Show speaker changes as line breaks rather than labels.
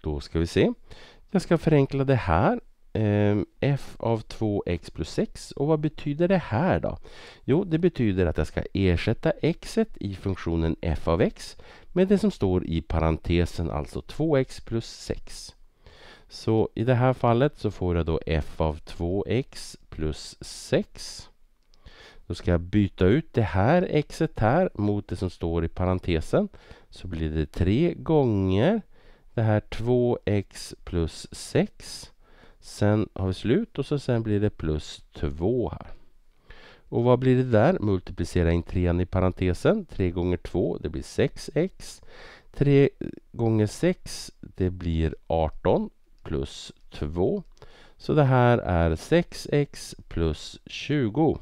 Då ska vi se. Jag ska förenkla det här. Ehm, f av 2x plus 6 och vad betyder det här då? Jo, det betyder att jag ska ersätta x i funktionen f av x med det som står i parentesen, alltså 2x plus 6. Så i det här fallet så får jag då f av 2x plus 6. Då ska jag byta ut det här x här mot det som står i parentesen. Så blir det 3 gånger det här 2x plus 6. Sen har vi slut och så sen blir det plus 2 här. Och vad blir det där? Multiplicera in 3 i parentesen. 3 gånger 2, det blir 6x. 3 gånger 6, det blir 18 plus 2. Så det här är 6x plus 20.